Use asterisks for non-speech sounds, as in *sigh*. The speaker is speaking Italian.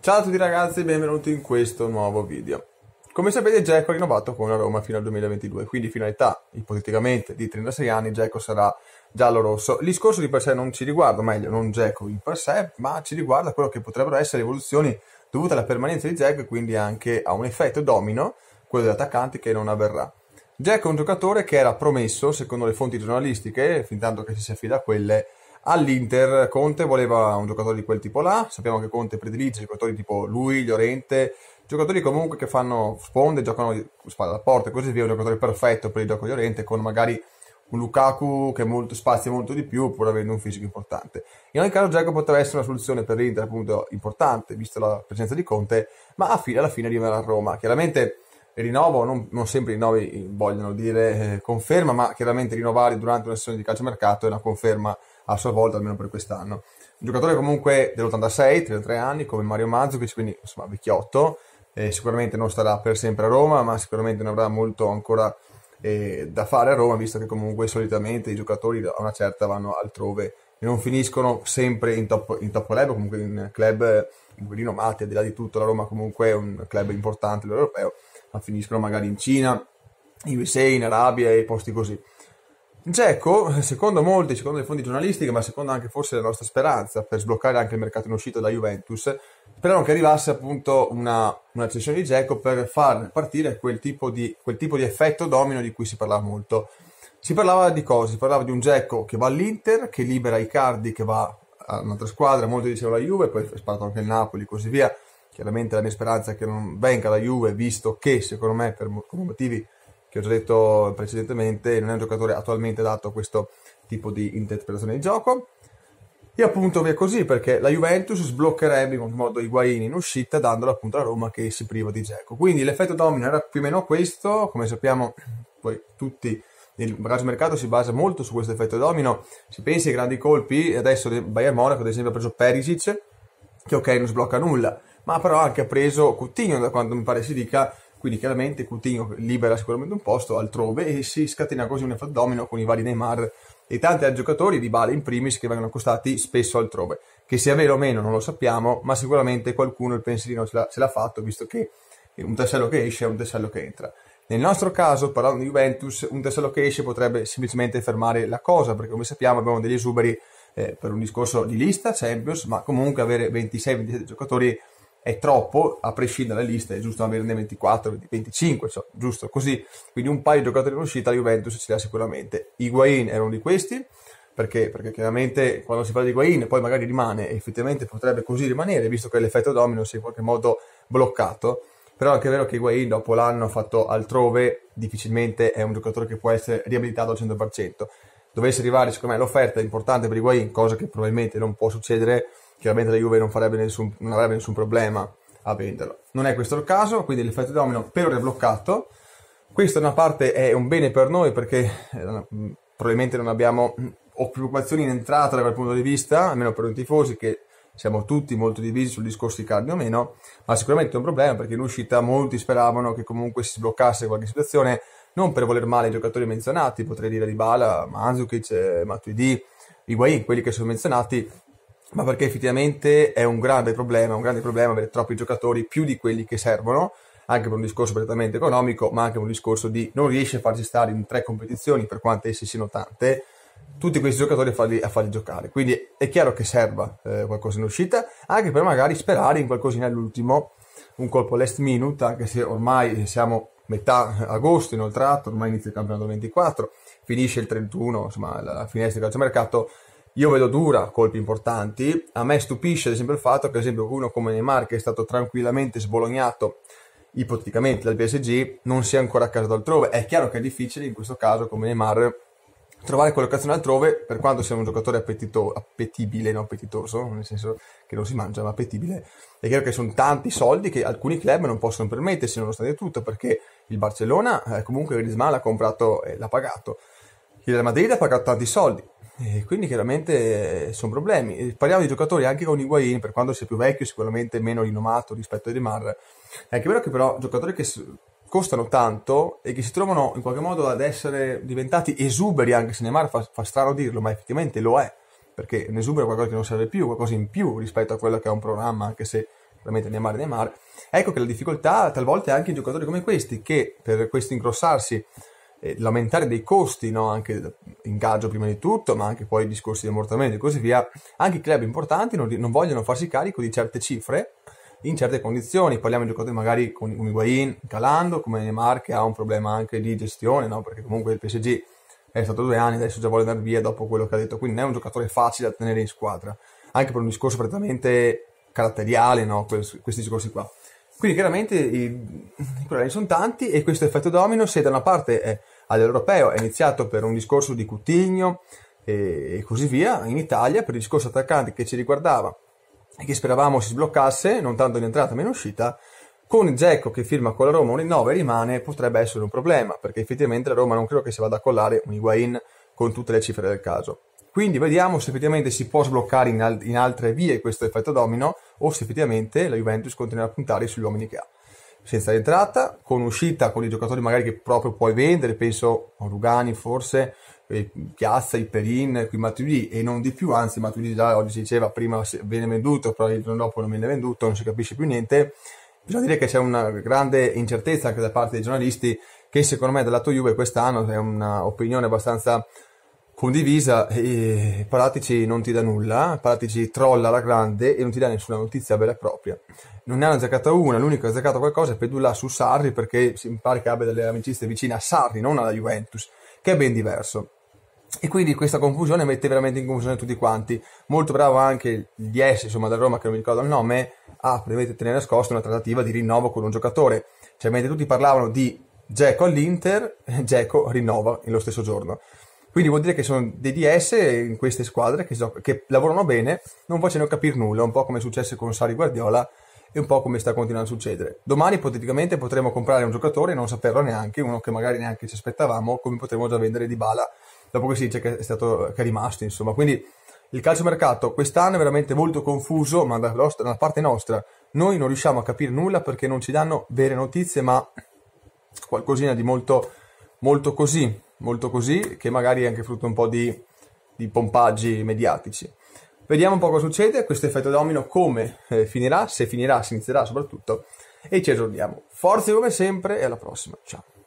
Ciao a tutti ragazzi e benvenuti in questo nuovo video. Come sapete Dzeko ha rinnovato con la Roma fino al 2022, quindi fino all'età, ipoteticamente di 36 anni Dzeko sarà giallo-rosso. Il discorso di per sé non ci riguarda, o meglio non Dzeko in per sé, ma ci riguarda quello che potrebbero essere evoluzioni dovute alla permanenza di Dzeko e quindi anche a un effetto domino, quello dell'attaccante, che non avverrà. Dzeko è un giocatore che era promesso, secondo le fonti giornalistiche, fin tanto che si affida a quelle, All'Inter Conte voleva un giocatore di quel tipo là, sappiamo che Conte predilige giocatori tipo lui, Llorente, giocatori comunque che fanno sponde, giocano spalla alla porta e così via, un giocatore perfetto per il gioco di Llorente con magari un Lukaku che molto, spazia molto di più pur avendo un fisico importante. In ogni caso Giacomo potrebbe essere una soluzione per l'Inter appunto importante, vista la presenza di Conte, ma a fine, alla fine arriverà a Roma. Chiaramente rinnovo, non, non sempre i rinnovi vogliono dire eh, conferma, ma chiaramente rinnovare durante una sessione di calciomercato è una conferma a sua volta almeno per quest'anno. Un giocatore comunque dell'86, 33 anni, come Mario Mazzucchi, quindi insomma vecchiotto, eh, sicuramente non starà per sempre a Roma, ma sicuramente ne avrà molto ancora eh, da fare a Roma, visto che comunque solitamente i giocatori a una certa vanno altrove e non finiscono sempre in top, in top club, comunque in club rinomati, al di là di tutto la Roma comunque è un club importante, l'europeo, ma finiscono magari in Cina, in USA, in Arabia e posti così. Geco, secondo molti, secondo le fonti giornalistiche, ma secondo anche forse la nostra speranza per sbloccare anche il mercato in uscita da Juventus, speriamo che arrivasse appunto una, una cessione di Geco per far partire quel tipo, di, quel tipo, di, effetto domino di cui si parlava molto. Si parlava di cosa? Si parlava di un Geco che va all'Inter, che libera Icardi, che va a un'altra squadra, molti dicevano la Juve, poi è sparato anche il Napoli e così via. Chiaramente la mia speranza è che non venga la Juve, visto che secondo me per motivi che ho già detto precedentemente, non è un giocatore attualmente adatto a questo tipo di interpretazione di gioco. E appunto via così, perché la Juventus sbloccherebbe in qualche modo i guaini in uscita, dandolo appunto a Roma che si priva di Geco. Quindi l'effetto domino era più o meno questo, come sappiamo poi tutti il braccio mercato si basa molto su questo effetto domino. Si pensi ai grandi colpi, adesso Bayern Monaco ad esempio ha preso Perisic, che ok non sblocca nulla, ma però anche ha preso Coutinho, da quanto mi pare si dica, quindi chiaramente Coutinho libera sicuramente un posto altrove e si scatena così un effetto domino con i vari Neymar e tanti altri giocatori di Bale in primis che vengono accostati spesso altrove che sia vero o meno non lo sappiamo ma sicuramente qualcuno il pensierino ce l'ha, ce l'ha fatto visto che un tassello che esce è un tassello che entra nel nostro caso, parlando di Juventus, un tassello che esce potrebbe semplicemente fermare la cosa, perché come sappiamo abbiamo degli esuberi eh, per un discorso di lista, Champions, ma comunque avere 26-27 giocatori è troppo, a prescindere dalle liste, è giusto averne 24, 25, cioè, giusto così. Quindi un paio di giocatori in uscita la Juventus ce li ha sicuramente. Higuain è uno di questi, perché? Perché chiaramente quando si parla di Higuain poi magari rimane, e effettivamente potrebbe così rimanere, visto che l'effetto domino si è in qualche modo bloccato. Però è anche vero che Higuain dopo l'anno fatto altrove difficilmente è un giocatore che può essere riabilitato al 100%. Dovesse arrivare, secondo me, l'offerta importante per Higuain, cosa che probabilmente non può succedere, chiaramente la Juve non, nessun, non avrebbe nessun problema a venderlo. Non è questo il caso, quindi l'effetto domino per ora è bloccato. Questo da una parte è un bene per noi perché eh, mm, probabilmente non abbiamo preoccupazioni mm, in entrata da quel punto di vista, almeno per i tifosi che siamo tutti molto divisi sul discorso di cambio o meno, ma sicuramente è un problema perché in uscita molti speravano che comunque si sbloccasse qualche situazione, non per voler male ai giocatori menzionati, potrei dire Ribala, Mandzukic, eh, Matuidi, Higuain, quelli che sono menzionati, ma perché effettivamente è un grave problema, un grande problema avere troppi giocatori più di quelli che servono, anche per un discorso prettamente economico, ma anche per un discorso di non riesce a farsi stare in tre competizioni, per quante esse siano tante, tutti questi giocatori a farli, a farli giocare. Quindi è chiaro che serva eh, qualcosa in uscita, anche per magari sperare in qualcosina all'ultimo, un colpo last minute, anche se ormai siamo metà agosto inoltrato, ormai inizia il campionato 24, finisce il 31, insomma la, la finestra di calciomercato mercato io vedo dura colpi importanti. A me stupisce ad esempio il fatto che ad esempio uno come Neymar, che è stato tranquillamente sbolognato ipoteticamente dal PSG, non sia ancora a casa d'altrove. È chiaro che è difficile in questo caso come Neymar trovare collocazione altrove, per quanto sia un giocatore appetito, appetibile, non appetitoso, nel senso che non si mangia, ma appetibile, è chiaro che sono tanti soldi che alcuni club non possono permettersi, nonostante tutto, perché il Barcellona, eh, comunque Griezmann l'ha comprato e l'ha pagato, il Real Madrid ha pagato tanti soldi, e quindi chiaramente eh, sono problemi. Parliamo di giocatori anche con Higuain, per quanto sia più vecchio, sicuramente meno rinomato rispetto a De Mar. È anche vero che però giocatori che costano tanto e che si trovano in qualche modo ad essere diventati esuberi, anche se Neymar fa, fa strano dirlo, ma effettivamente lo è, perché un esubero è qualcosa che non serve più, qualcosa in più rispetto a quello che è un programma, anche se veramente Neymar è Neymar. Ecco che la difficoltà talvolta è anche in giocatori come questi, che per questo ingrossarsi eh, l'aumentare dei costi, no? anche ingaggio prima di tutto, ma anche poi discorsi di ammortamento e così via, anche i club importanti non, non vogliono farsi carico di certe cifre in certe condizioni. Parliamo di giocatori magari con un Higuain calando, come Neymar che ha un problema anche di gestione, no? perché comunque il PSG è stato due anni, adesso già vuole andare via dopo quello che ha detto, quindi non è un giocatore facile da tenere in squadra, anche per un discorso prettamente caratteriale, no? questi discorsi qua. Quindi chiaramente i, i problemi sono tanti e questo effetto domino se da una parte è, all'europeo è iniziato per un discorso di Cutigno e, e così via, in Italia per il discorso attaccante che ci riguardava e che speravamo si sbloccasse, non tanto in entrata ma in uscita, con Zecco che firma con la Roma un 9 rimane potrebbe essere un problema perché effettivamente la Roma non credo che si vada a collare un Higuain con tutte le cifre del caso. Quindi vediamo se effettivamente si può sbloccare in, al- in altre vie questo effetto domino o se effettivamente la Juventus continuerà a puntare sugli uomini che ha. Senza l'entrata, con uscita, con i giocatori magari che proprio puoi vendere, penso a Rugani forse, Piazza, Iperin, qui Matuidi e non di più, anzi Matuidi già oggi si diceva prima viene venduto, però il giorno dopo non viene venduto, non si capisce più niente. Bisogna dire che c'è una grande incertezza anche da parte dei giornalisti che secondo me dal lato Juve quest'anno è un'opinione abbastanza condivisa e Paratici non ti dà nulla, Paratici trolla la grande e non ti dà nessuna notizia vera e propria. Non ne hanno giocata una, l'unico che ha giocato qualcosa è Pedulla su Sarri perché si pare che abbia delle amicizie vicine a Sarri, non alla Juventus, che è ben diverso. E quindi questa confusione mette veramente in confusione tutti quanti. Molto bravo anche il DS, insomma, da Roma, che non mi ricordo il nome, a dovete tenere nascosta una trattativa di rinnovo con un giocatore. Cioè, mentre tutti parlavano di Geco all'Inter, Geco *laughs* rinnova lo stesso giorno. Quindi vuol dire che sono dei DS in queste squadre che, che lavorano bene, non facendo capire nulla, un po' come è successo con Sari Guardiola e un po' come sta continuando a succedere. Domani ipoteticamente potremo comprare un giocatore e non saperlo neanche, uno che magari neanche ci aspettavamo, come potremmo già vendere di bala dopo che si dice che è, stato, che è rimasto, insomma. Quindi il calciomercato quest'anno è veramente molto confuso, ma dalla parte nostra noi non riusciamo a capire nulla perché non ci danno vere notizie, ma qualcosina di molto, molto così molto così, che magari è anche frutto un po' di, di pompaggi mediatici. Vediamo un po' cosa succede, questo effetto domino come eh, finirà, se finirà, si inizierà soprattutto, e ci aggiorniamo. Forze come sempre e alla prossima, ciao!